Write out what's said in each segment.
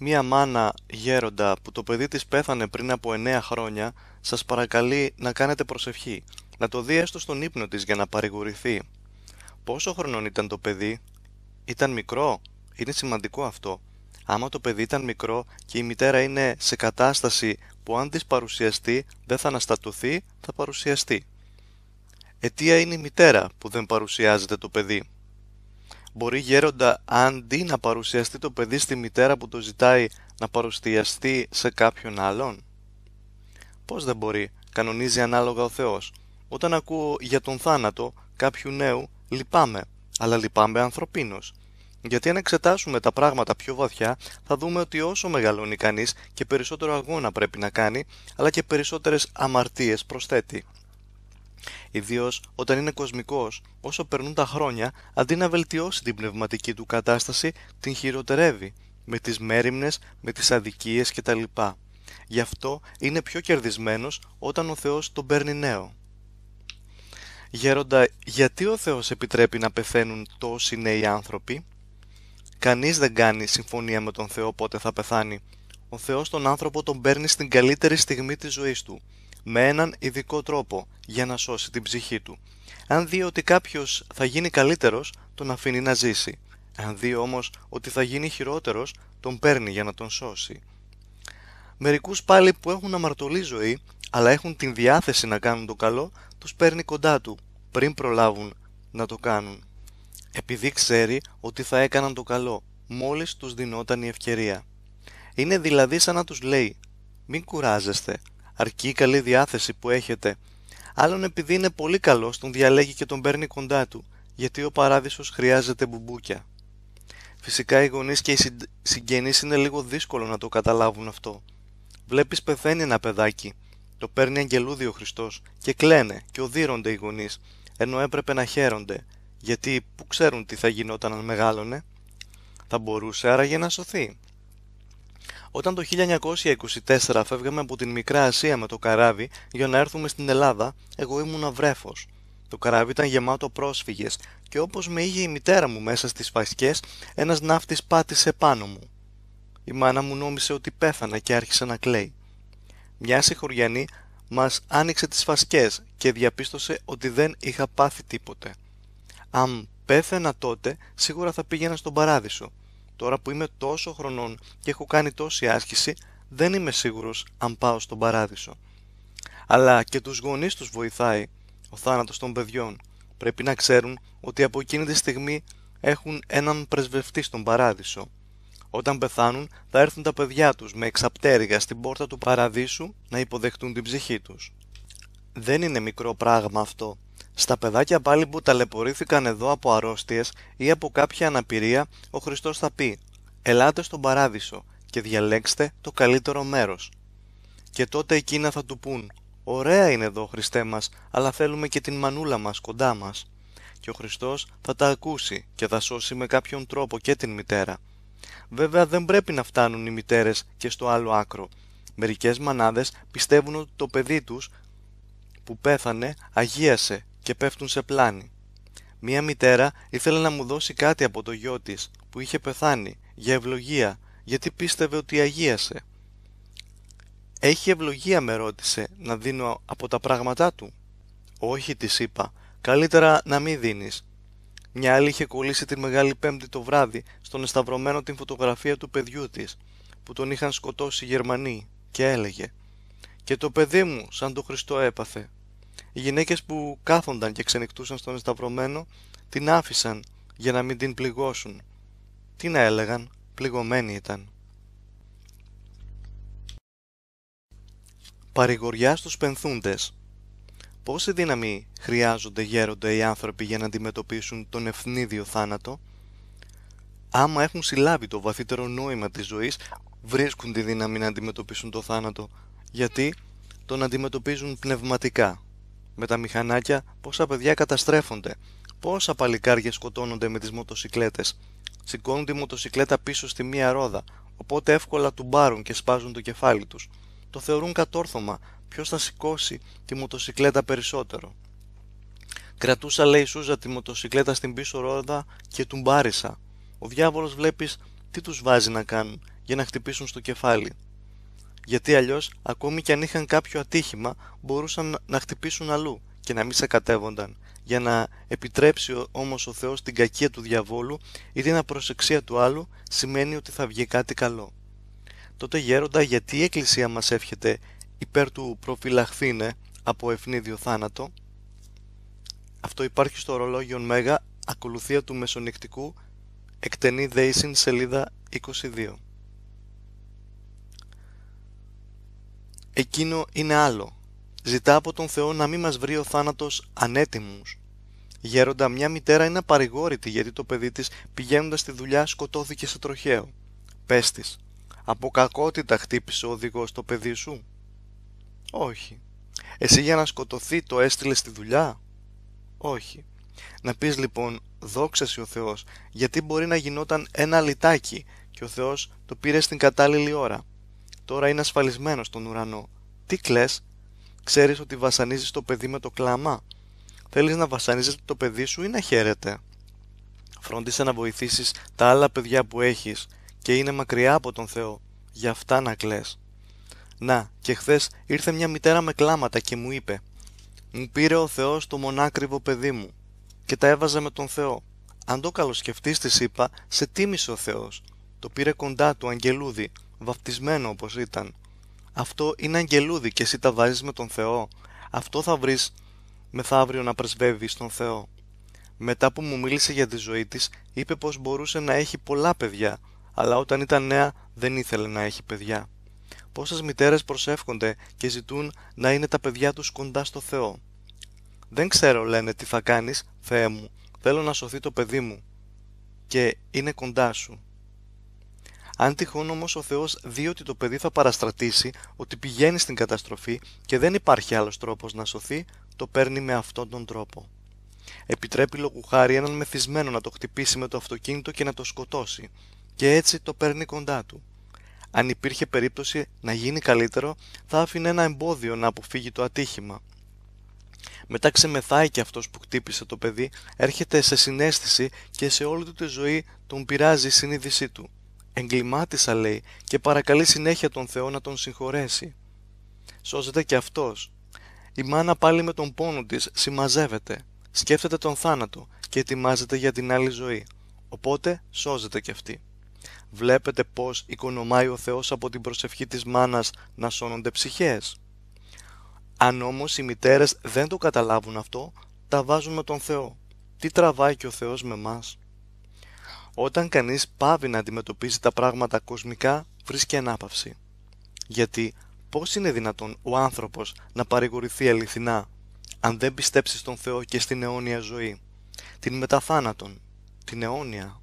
Μία μάνα γέροντα που το παιδί της πέθανε πριν από 9 χρόνια σας παρακαλεί να κάνετε προσευχή, να το δει έστω στον ύπνο της για να παρηγορηθεί. Πόσο χρονών ήταν το παιδί? Ήταν μικρό? Είναι σημαντικό αυτό. Άμα το παιδί ήταν μικρό και η μητέρα είναι σε κατάσταση που αν της παρουσιαστεί δεν θα αναστατωθεί, θα παρουσιαστεί. Αιτία είναι η μητέρα που δεν παρουσιάζεται το παιδί. Μπορεί γέροντα αντί να παρουσιαστεί το παιδί στη μητέρα που το ζητάει να παρουσιαστεί σε κάποιον άλλον. Πώς δεν μπορεί, κανονίζει ανάλογα ο Θεός. Όταν ακούω για τον θάνατο κάποιου νέου, λυπάμαι, αλλά λυπάμαι ανθρωπίνως. Γιατί αν εξετάσουμε τα πράγματα πιο βαθιά, θα δούμε ότι όσο μεγαλώνει κανείς και περισσότερο αγώνα πρέπει να κάνει, αλλά και περισσότερες αμαρτίες προσθέτει. Ιδίως όταν είναι κοσμικός, όσο περνούν τα χρόνια, αντί να βελτιώσει την πνευματική του κατάσταση, την χειροτερεύει με τις μέρημνες, με τις αδικίες κτλ. Γι' αυτό είναι πιο κερδισμένος όταν ο Θεός τον παίρνει νέο. Γέροντα, γιατί ο Θεός επιτρέπει να πεθαίνουν τόσοι νέοι άνθρωποι? Κανείς δεν κάνει συμφωνία με τον Θεό πότε θα πεθάνει. Ο Θεός τον άνθρωπο τον παίρνει στην καλύτερη στιγμή της ζωής του με έναν ειδικό τρόπο για να σώσει την ψυχή του. Αν δει ότι κάποιος θα γίνει καλύτερος, τον αφήνει να ζήσει. Αν δει όμως ότι θα γίνει χειρότερος, τον παίρνει για να τον σώσει. Μερικούς πάλι που έχουν αμαρτωλή ζωή, αλλά έχουν την διάθεση να κάνουν το καλό, τους παίρνει κοντά του, πριν προλάβουν να το κάνουν. Επειδή ξέρει ότι θα έκαναν το καλό, μόλις τους δινόταν η ευκαιρία. Είναι δηλαδή σαν να τους λέει «Μην κουράζεστε, αρκεί η καλή διάθεση που έχετε. Άλλον επειδή είναι πολύ καλός τον διαλέγει και τον παίρνει κοντά του, γιατί ο παράδεισος χρειάζεται μπουμπούκια. Φυσικά οι γονείς και οι συγγενείς είναι λίγο δύσκολο να το καταλάβουν αυτό. Βλέπεις πεθαίνει ένα παιδάκι, το παίρνει αγγελούδι ο Χριστός και κλαίνε και οδύρονται οι γονείς, ενώ έπρεπε να χαίρονται, γιατί που ξέρουν τι θα γινόταν αν μεγάλωνε. Θα μπορούσε άραγε να σωθεί. Όταν το 1924 φεύγαμε από την Μικρά Ασία με το καράβι για να έρθουμε στην Ελλάδα, εγώ ήμουνα βρέφος. Το καράβι ήταν γεμάτο πρόσφυγες και όπως με είχε η μητέρα μου μέσα στις φασκές, ένας ναύτης πάτησε πάνω μου. Η μάνα μου νόμισε ότι πέθανα και άρχισε να κλαίει. Μια συγχωριανή μας άνοιξε τις φασκές και διαπίστωσε ότι δεν είχα πάθει τίποτε. Αν πέθαινα τότε, σίγουρα θα πήγαινα στον παράδεισο. Τώρα που είμαι τόσο χρονών και έχω κάνει τόση άσκηση, δεν είμαι σίγουρος αν πάω στον παράδεισο. Αλλά και τους γονείς τους βοηθάει ο θάνατος των παιδιών. Πρέπει να ξέρουν ότι από εκείνη τη στιγμή έχουν έναν πρεσβευτή στον παράδεισο. Όταν πεθάνουν θα έρθουν τα παιδιά τους με εξαπτέρυγα στην πόρτα του παραδείσου να υποδεχτούν την ψυχή τους. Δεν είναι μικρό πράγμα αυτό στα παιδάκια πάλι που ταλαιπωρήθηκαν εδώ από αρρώστιες ή από κάποια αναπηρία, ο Χριστός θα πει «Ελάτε στον παράδεισο και διαλέξτε το καλύτερο μέρος». Και τότε εκείνα θα του πούν «Ωραία είναι εδώ, ο Χριστέ μας, αλλά θέλουμε και την μανούλα μας κοντά μας». Και ο Χριστός θα τα ακούσει και θα σώσει με κάποιον τρόπο και την μητέρα. Βέβαια δεν πρέπει να φτάνουν οι μητέρες και στο άλλο άκρο. Μερικές μανάδες πιστεύουν ότι το παιδί τους που πέθανε αγίασε και πέφτουν σε πλάνη. Μία μητέρα ήθελε να μου δώσει κάτι από το γιο της που είχε πεθάνει για ευλογία γιατί πίστευε ότι αγίασε. «Έχει ευλογία» με ρώτησε «να δίνω από τα πράγματά του». «Όχι» της είπα «καλύτερα να μην δίνεις». Μια άλλη είχε κολλήσει τη Μεγάλη Πέμπτη το βράδυ στον εσταυρωμένο την φωτογραφία του παιδιού της που τον είχαν σκοτώσει οι Γερμανοί και έλεγε «Και το παιδί μου σαν το Χριστό έπαθε». Οι γυναίκες που κάθονταν και ξενυχτούσαν στον εσταυρωμένο την άφησαν για να μην την πληγώσουν. Τι να έλεγαν, πληγωμένη ήταν. Παρηγοριά στους πενθούντες Πόση δύναμη χρειάζονται γέροντα οι άνθρωποι για να αντιμετωπίσουν τον ευθνίδιο θάνατο. Άμα έχουν συλλάβει το βαθύτερο νόημα της ζωής, βρίσκουν τη δύναμη να αντιμετωπίσουν το θάνατο, γιατί τον αντιμετωπίζουν πνευματικά με τα μηχανάκια πόσα παιδιά καταστρέφονται, πόσα παλικάρια σκοτώνονται με τις μοτοσικλέτες. Σηκώνουν τη μοτοσυκλέτα πίσω στη μία ρόδα, οπότε εύκολα του μπάρουν και σπάζουν το κεφάλι τους. Το θεωρούν κατόρθωμα, ποιος θα σηκώσει τη μοτοσυκλέτα περισσότερο. Κρατούσα λέει η Σούζα τη μοτοσυκλέτα στην πίσω ρόδα και του μπάρισα. Ο διάβολος βλέπεις τι τους βάζει να κάνουν για να χτυπήσουν στο κεφάλι γιατί αλλιώς ακόμη και αν είχαν κάποιο ατύχημα μπορούσαν να χτυπήσουν αλλού και να μην σε κατέβονταν. Για να επιτρέψει όμως ο Θεός την κακία του διαβόλου ή την απροσεξία του άλλου σημαίνει ότι θα βγει κάτι καλό. Τότε γέροντα γιατί η Εκκλησία μας εύχεται υπέρ του προφυλαχθήνε από ευνίδιο θάνατο. Αυτό υπάρχει στο ορολόγιο Μέγα, ακολουθία του μεσονικτικού, εκτενή δέησιν σελίδα 22. εκείνο είναι άλλο. Ζητά από τον Θεό να μην μας βρει ο θάνατος ανέτοιμους. Γέροντα, μια μητέρα είναι απαρηγόρητη γιατί το παιδί της πηγαίνοντας στη δουλειά σκοτώθηκε σε τροχαίο. Πες της, από κακότητα χτύπησε ο οδηγός το παιδί σου. Όχι. Εσύ για να σκοτωθεί το έστειλες στη δουλειά. Όχι. Να πεις λοιπόν δόξασε ο Θεός γιατί μπορεί να γινόταν ένα λιτάκι και ο Θεός το πήρε στην κατάλληλη ώρα τώρα είναι ασφαλισμένος στον ουρανό. Τι κλε, ξέρεις ότι βασανίζεις το παιδί με το κλάμα. Θέλεις να βασανίζεται το παιδί σου ή να χαίρεται. Φροντίσε να βοηθήσεις τα άλλα παιδιά που έχεις και είναι μακριά από τον Θεό. Γι' αυτά να κλε. Να, και χθες ήρθε μια μητέρα με κλάματα και μου είπε: Μου πήρε ο Θεός το μονάκριβο παιδί μου και τα έβαζε με τον Θεό. Αν το καλοσκεφτείς, της είπα, σε τίμησε ο Θεός. Το πήρε κοντά του, αγγελούδι βαπτισμένο όπως ήταν. Αυτό είναι αγγελούδι και εσύ τα βάζεις με τον Θεό. Αυτό θα βρεις μεθαύριο να πρεσβεύεις τον Θεό. Μετά που μου μίλησε για τη ζωή της, είπε πως μπορούσε να έχει πολλά παιδιά, αλλά όταν ήταν νέα δεν ήθελε να έχει παιδιά. Πόσες μητέρες προσεύχονται και ζητούν να είναι τα παιδιά τους κοντά στο Θεό. «Δεν ξέρω», λένε, «τι θα κάνεις, Θεέ μου, θέλω να σωθεί το παιδί μου» και είναι κοντά σου. Αν τυχόν όμως ο Θεός δει ότι το παιδί θα παραστρατήσει, ότι πηγαίνει στην καταστροφή και δεν υπάρχει άλλος τρόπος να σωθεί, το παίρνει με αυτόν τον τρόπο. Επιτρέπει λόγου χάρη έναν μεθυσμένο να το χτυπήσει με το αυτοκίνητο και να το σκοτώσει, και έτσι το παίρνει κοντά του. Αν υπήρχε περίπτωση να γίνει καλύτερο, θα άφηνε ένα εμπόδιο να αποφύγει το ατύχημα. Μετά ξεμεθάει και αυτός που χτύπησε το παιδί, έρχεται σε συνέστηση και σε όλη του τη ζωή τον πειράζει η συνείδησή του. Εγκλημάτισα λέει και παρακαλεί συνέχεια τον Θεό να τον συγχωρέσει. Σώζεται και αυτός. Η μάνα πάλι με τον πόνο της συμμαζεύεται, σκέφτεται τον θάνατο και ετοιμάζεται για την άλλη ζωή. Οπότε σώζεται και αυτή. Βλέπετε πως οικονομάει ο Θεός από την προσευχή της μάνας να σώνονται ψυχές. Αν όμως οι μητέρες δεν το καταλάβουν αυτό, τα βάζουν με τον Θεό. Τι τραβάει και ο Θεός με μας. Όταν κανείς πάβει να αντιμετωπίζει τα πράγματα κοσμικά, βρίσκει ανάπαυση. Γιατί πώς είναι δυνατόν ο άνθρωπος να παρηγορηθεί αληθινά, αν δεν πιστέψει στον Θεό και στην αιώνια ζωή, την μεταθάνατον, την αιώνια.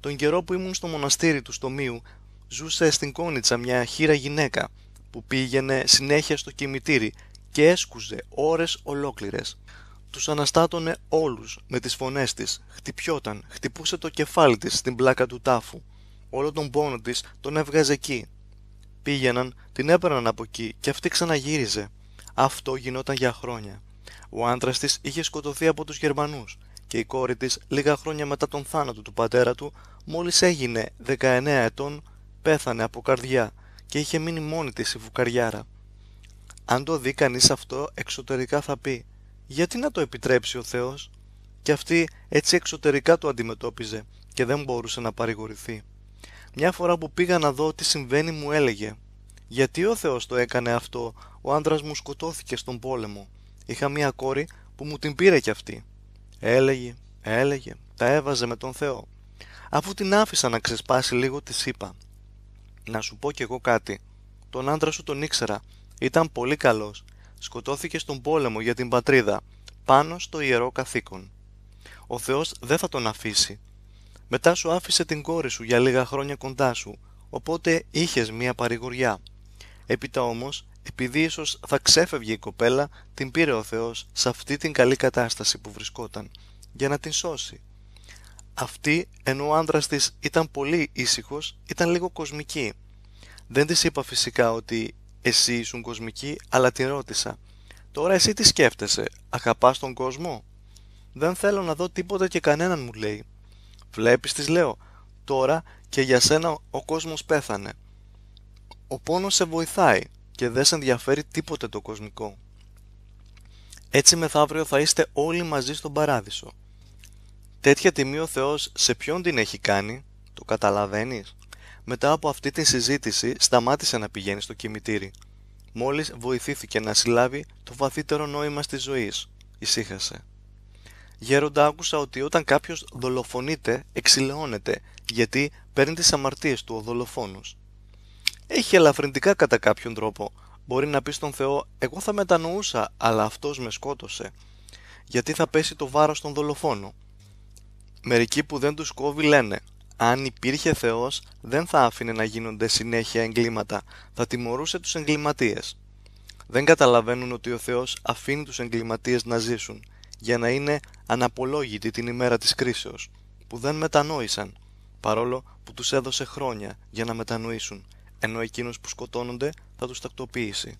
Τον καιρό που ήμουν στο μοναστήρι του Στομίου, ζούσε στην Κόνιτσα μια χείρα γυναίκα, που πήγαινε συνέχεια στο κημητήρι και έσκουζε ώρες ολόκληρες. Τους αναστάτωνε όλους με τις φωνές της, χτυπιόταν, χτυπούσε το κεφάλι της στην πλάκα του τάφου. Όλο τον πόνο της τον έβγαζε εκεί. Πήγαιναν, την έπαιρναν από εκεί και αυτή ξαναγύριζε. Αυτό γινόταν για χρόνια. Ο άντρας της είχε σκοτωθεί από τους Γερμανούς και η κόρη της λίγα χρόνια μετά τον θάνατο του πατέρα του, μόλις έγινε 19 ετών, πέθανε από καρδιά και είχε μείνει μόνη της η Βουκαριάρα. Αν το δει κανείς αυτό, εξωτερικά θα πει: γιατί να το επιτρέψει ο Θεός και αυτή έτσι εξωτερικά το αντιμετώπιζε και δεν μπορούσε να παρηγορηθεί. Μια φορά που πήγα να δω τι συμβαίνει μου έλεγε «Γιατί ο Θεός το έκανε αυτό, ο άντρα μου σκοτώθηκε στον πόλεμο. Είχα μια κόρη που μου την πήρε κι αυτή». Έλεγε, έλεγε, τα έβαζε με τον Θεό. Αφού την άφησα να ξεσπάσει λίγο της είπα «Να σου πω κι εγώ κάτι, τον άντρα σου τον ήξερα, ήταν πολύ καλός σκοτώθηκε στον πόλεμο για την πατρίδα, πάνω στο ιερό καθήκον. Ο Θεός δεν θα τον αφήσει. Μετά σου άφησε την κόρη σου για λίγα χρόνια κοντά σου, οπότε είχες μία παρηγοριά. Έπειτα όμως, επειδή ίσως θα ξέφευγε η κοπέλα, την πήρε ο Θεός σε αυτή την καλή κατάσταση που βρισκόταν, για να την σώσει. Αυτή, ενώ ο άντρας της ήταν πολύ ήσυχος, ήταν λίγο κοσμική. Δεν της είπα φυσικά ότι εσύ ήσουν κοσμική, αλλά τη ρώτησα. Τώρα εσύ τι σκέφτεσαι, αγαπάς τον κόσμο. Δεν θέλω να δω τίποτα και κανέναν μου λέει. Βλέπεις της λέω, τώρα και για σένα ο κόσμος πέθανε. Ο πόνος σε βοηθάει και δεν σε ενδιαφέρει τίποτε το κοσμικό. Έτσι μεθαύριο θα είστε όλοι μαζί στον παράδεισο. Τέτοια τιμή ο Θεός σε ποιον την έχει κάνει, το καταλαβαίνεις μετά από αυτή τη συζήτηση σταμάτησε να πηγαίνει στο κημητήρι. Μόλις βοηθήθηκε να συλλάβει το βαθύτερο νόημα στη ζωής, ησύχασε. Γέροντα άκουσα ότι όταν κάποιος δολοφονείται, εξηλαιώνεται, γιατί παίρνει τις αμαρτίες του ο δολοφόνος. Έχει ελαφρυντικά κατά κάποιον τρόπο. Μπορεί να πει στον Θεό «Εγώ θα μετανοούσα, αλλά αυτός με σκότωσε». Γιατί θα πέσει το βάρος στον δολοφόνο. Μερικοί που δεν τους κόβει λένε αν υπήρχε Θεός δεν θα άφηνε να γίνονται συνέχεια εγκλήματα, θα τιμωρούσε τους εγκληματίες. Δεν καταλαβαίνουν ότι ο Θεός αφήνει τους εγκληματίες να ζήσουν, για να είναι αναπολόγητοι την ημέρα της κρίσεως, που δεν μετανόησαν, παρόλο που τους έδωσε χρόνια για να μετανοήσουν, ενώ εκείνος που σκοτώνονται θα τους τακτοποίησει.